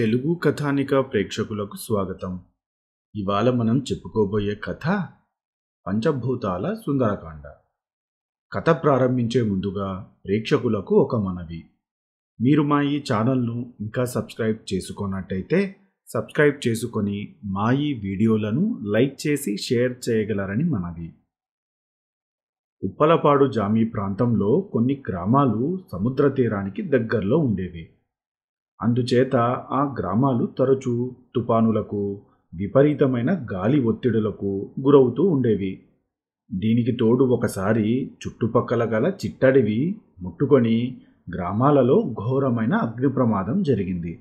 తెలుగు కథానిక ప్రేక్షకులకు స్వాగతం ఇవాళ మనం చెప్పుకోబోయే కథ పంచభూతాల సుందరకాండ కథ ప్రారంభించే ముందుగా ప్రేక్షకులకు ఒక మనవి మీరు మా ఈ ఛానల్ను ఇంకా సబ్స్క్రైబ్ చేసుకున్నట్టయితే సబ్స్క్రైబ్ చేసుకొని మా ఈ వీడియోలను లైక్ చేసి షేర్ చేయగలరని మనవి ఉప్పలపాడు జామీ ప్రాంతంలో కొన్ని గ్రామాలు సముద్ర తీరానికి దగ్గరలో ఉండేవి అందుచేత ఆ గ్రామాలు తరచూ తుపానులకు విపరీతమైన గాలి ఒత్తిడులకు గురవుతూ ఉండేవి దీనికి తోడు ఒకసారి చుట్టుపక్కల గల చిట్టడివి ముట్టుకొని గ్రామాలలో ఘోరమైన అగ్ని ప్రమాదం జరిగింది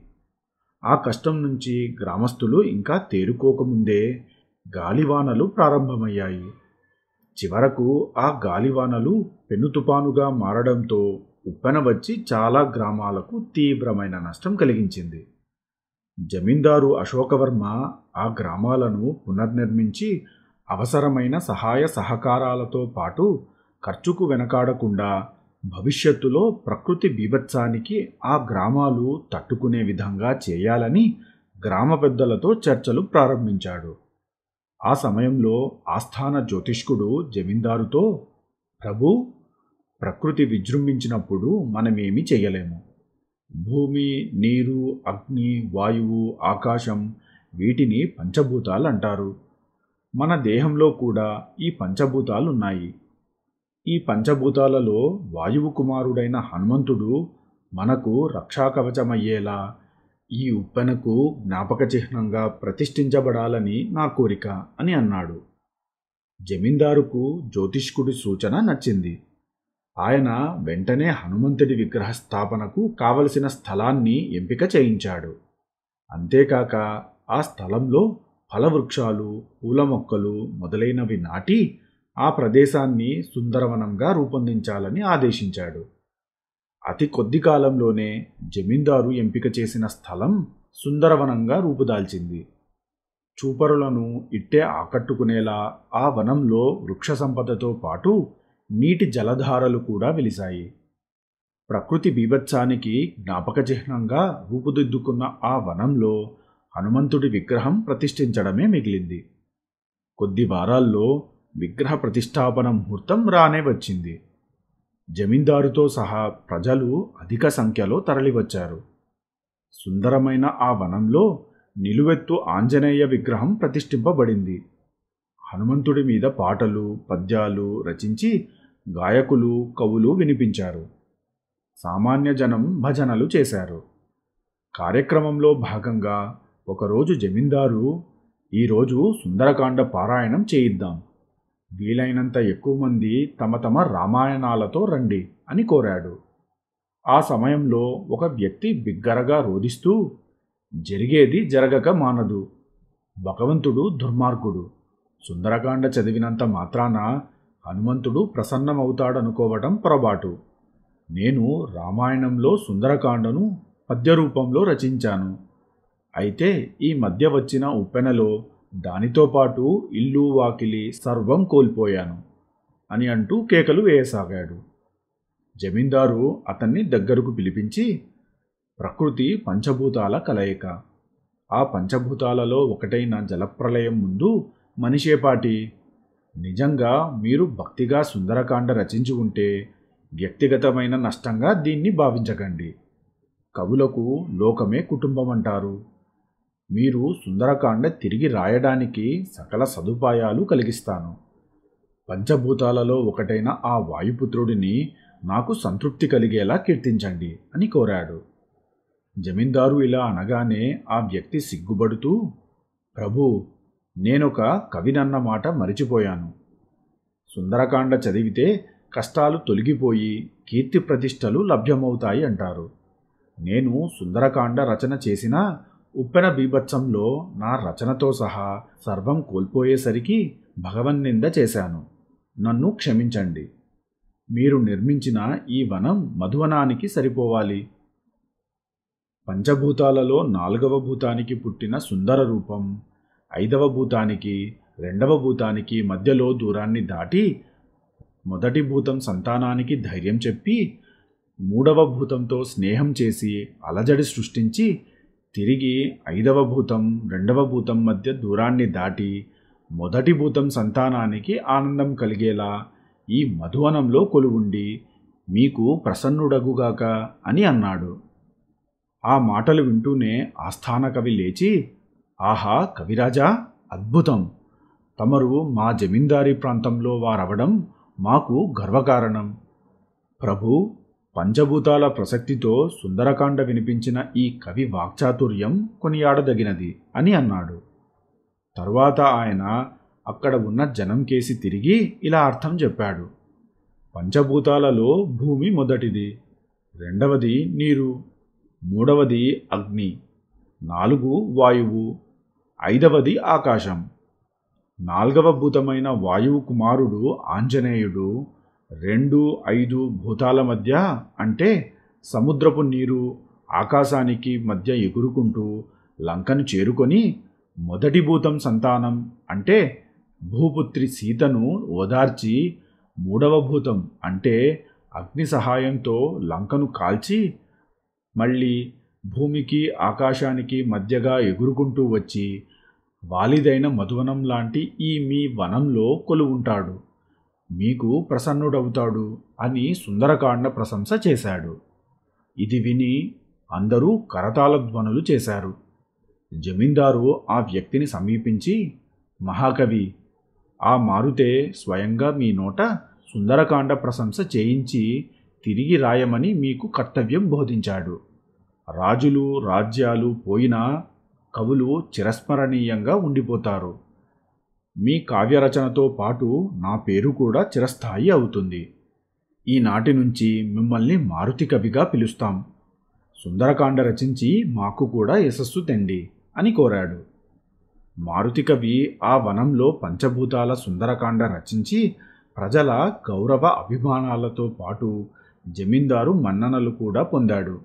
ఆ కష్టం నుంచి గ్రామస్తులు ఇంకా తేరుకోకముందే గాలివానలు ప్రారంభమయ్యాయి చివరకు ఆ గాలివానలు పెన్ను తుపానుగా మారడంతో ఉప్పెన వచ్చి చాలా గ్రామాలకు తీవ్రమైన నష్టం కలిగించింది జమీందారు అశోకవర్మ ఆ గ్రామాలను పునర్నిర్మించి అవసరమైన సహాయ సహకారాలతో పాటు ఖర్చుకు వెనకాడకుండా భవిష్యత్తులో ప్రకృతి బీభత్సానికి ఆ గ్రామాలు తట్టుకునే విధంగా చేయాలని గ్రామ పెద్దలతో చర్చలు ప్రారంభించాడు ఆ సమయంలో ఆస్థాన జ్యోతిష్కుడు జమీందారుతో ప్రభు ప్రకృతి విజృంభించినప్పుడు మనమేమి చేయలేము భూమి నీరు అగ్ని వాయువు ఆకాశం వీటిని పంచభూతాలు అంటారు మన దేహంలో కూడా ఈ పంచభూతాలు ఉన్నాయి ఈ పంచభూతాలలో వాయువు కుమారుడైన హనుమంతుడు మనకు రక్షాకవచమయ్యేలా ఈ ఉప్పెనకు జ్ఞాపక చిహ్నంగా ప్రతిష్ఠించబడాలని నా కోరిక అని అన్నాడు జమీందారుకు జ్యోతిష్కుడి సూచన నచ్చింది ఆయన వెంటనే హనుమంతుడి విగ్రహ స్థాపనకు కావలసిన స్థలాన్ని ఎంపిక చేయించాడు అంతేకాక ఆ స్థలంలో ఫలవృక్షాలు పూల మొక్కలు మొదలైనవి నాటి ఆ ప్రదేశాన్ని సుందరవనంగా రూపొందించాలని ఆదేశించాడు అతి కొద్ది కాలంలోనే జమీందారు ఎంపిక చేసిన స్థలం సుందరవనంగా రూపుదాల్చింది చూపరులను ఇట్టే ఆకట్టుకునేలా ఆ వనంలో వృక్ష సంపదతో పాటు నీటి జలధారలు కూడా వెలిశాయి ప్రకృతి బీభత్సానికి జ్ఞాపకచిహ్నంగా రూపుదిద్దుకున్న ఆ వనంలో హనుమంతుడి విగ్రహం ప్రతిష్ఠించడమే మిగిలింది కొద్ది వారాల్లో విగ్రహ ప్రతిష్టాపన ముహూర్తం రానే వచ్చింది జమీందారుతో సహా ప్రజలు అధిక సంఖ్యలో తరలివచ్చారు సుందరమైన ఆ వనంలో నిలువెత్తు ఆంజనేయ విగ్రహం ప్రతిష్ఠింపబడింది హనుమంతుడి మీద పాటలు పద్యాలు రచించి గాయకులు కవులు వినిపించారు సామాన్య జనం భజనలు చేశారు కార్యక్రమంలో భాగంగా ఒకరోజు జమీందారు ఈరోజు సుందరకాండ పారాయణం చేయిద్దాం వీలైనంత ఎక్కువ మంది తమ తమ రామాయణాలతో రండి అని కోరాడు ఆ సమయంలో ఒక వ్యక్తి బిగ్గరగా రోధిస్తూ జరిగేది జరగక మానదు భగవంతుడు దుర్మార్గుడు సుందరకాండ చదివినంత మాత్రాన హనుమంతుడు ప్రసన్నమవుతాడనుకోవటం పొరపాటు నేను రామాయణంలో సుందరకాండను పద్యరూపంలో రచించాను అయితే ఈ మధ్య వచ్చిన ఉప్పెనలో దానితో పాటు ఇల్లు వాకిలి సర్వం కోల్పోయాను అని అంటూ కేకలు వేయసాగాడు జమీందారు అతన్ని దగ్గరకు పిలిపించి ప్రకృతి పంచభూతాల కలయిక ఆ పంచభూతాలలో ఒకటైన జలప్రలయం ముందు మనిషేపాటి నిజంగా మీరు భక్తిగా సుందరకాండ రచించి ఉంటే వ్యక్తిగతమైన నష్టంగా దీన్ని భావించకండి కవులకు లోకమే కుటుంబం అంటారు మీరు సుందరకాండ తిరిగి రాయడానికి సకల సదుపాయాలు కలిగిస్తాను పంచభూతాలలో ఒకటైన ఆ వాయుపుత్రుడిని నాకు సంతృప్తి కలిగేలా కీర్తించండి అని కోరాడు జమీందారు ఇలా అనగానే ఆ వ్యక్తి సిగ్గుపడుతూ ప్రభు నేనొక కవినన్న మాట మరిచిపోయాను సుందరకాండ చదివితే కష్టాలు తొలగిపోయి కీర్తి ప్రతిష్టలు లభ్యమవుతాయి అంటారు నేను సుందరకాండ రచన చేసిన ఉప్పెన బీభత్సంలో నా రచనతో సహా సర్వం కోల్పోయేసరికి భగవన్నింద చేశాను నన్ను క్షమించండి మీరు నిర్మించిన ఈ వనం మధువనానికి సరిపోవాలి పంచభూతాలలో నాలుగవ భూతానికి పుట్టిన సుందర రూపం ఐదవ భూతానికి రెండవ భూతానికి మధ్యలో దూరాన్ని దాటి మొదటి భూతం సంతానానికి ధైర్యం చెప్పి మూడవ భూతంతో స్నేహం చేసి అలజడి సృష్టించి తిరిగి ఐదవ భూతం రెండవ భూతం మధ్య దూరాన్ని దాటి మొదటి భూతం సంతానానికి ఆనందం కలిగేలా ఈ మధువనంలో కొలువుండి మీకు ప్రసన్నుడగుగాక అని అన్నాడు ఆ మాటలు వింటూనే ఆస్థాన కవి లేచి ఆహా కవిరాజా అద్భుతం తమరు మా జమీందారీ ప్రాంతంలో వారవడం మాకు గర్వకారణం ప్రభు పంచభూతాల ప్రసక్తితో సుందరకాండ వినిపించిన ఈ కవి వాక్చాతుర్యం కొనియాడదగినది అని అన్నాడు తరువాత ఆయన అక్కడ ఉన్న జనం కేసి తిరిగి ఇలా అర్థం చెప్పాడు పంచభూతాలలో భూమి మొదటిది రెండవది నీరు మూడవది అగ్ని నాలుగు వాయువు ఐదవది ఆకాశం నాల్గవ భూతమైన వాయువు కుమారుడు ఆంజనేయుడు రెండు ఐదు భూతాల మధ్య అంటే సముద్రపు నీరు ఆకాశానికి మధ్య ఎగురుకుంటూ లంకను చేరుకొని మొదటి భూతం సంతానం అంటే భూపుత్రి సీతను ఓదార్చి మూడవ భూతం అంటే అగ్ని సహాయంతో లంకను కాల్చి మళ్ళీ భూమికి ఆకాశానికి మధ్యగా ఎగురుకుంటూ వచ్చి వాలిదైన మధువనం లాంటి ఈ మీ వనంలో కొలువుంటాడు మీకు ప్రసన్నుడవుతాడు అని సుందరకాండ ప్రశంస చేశాడు ఇది విని అందరూ కరతాళ ధ్వనులు చేశారు జమీందారు ఆ వ్యక్తిని సమీపించి మహాకవి ఆ మారుతే స్వయంగా మీ నోట సుందరకాండ ప్రశంస చేయించి తిరిగి రాయమని మీకు కర్తవ్యం బోధించాడు రాజులు రాజ్యాలు పోయినా కవులు చిరస్మరణీయంగా ఉండిపోతారు మీ కావ్యరచనతో పాటు నా పేరు కూడా చిరస్థాయి అవుతుంది ఈనాటి నుంచి మిమ్మల్ని మారుతి కవిగా పిలుస్తాం సుందరకాండ రచించి మాకు కూడా యశస్సు తెండి అని కోరాడు మారుతి కవి ఆ వనంలో పంచభూతాల సుందరకాండ రచించి ప్రజల గౌరవ అభిమానాలతో పాటు జమీందారు మన్ననలు కూడా పొందాడు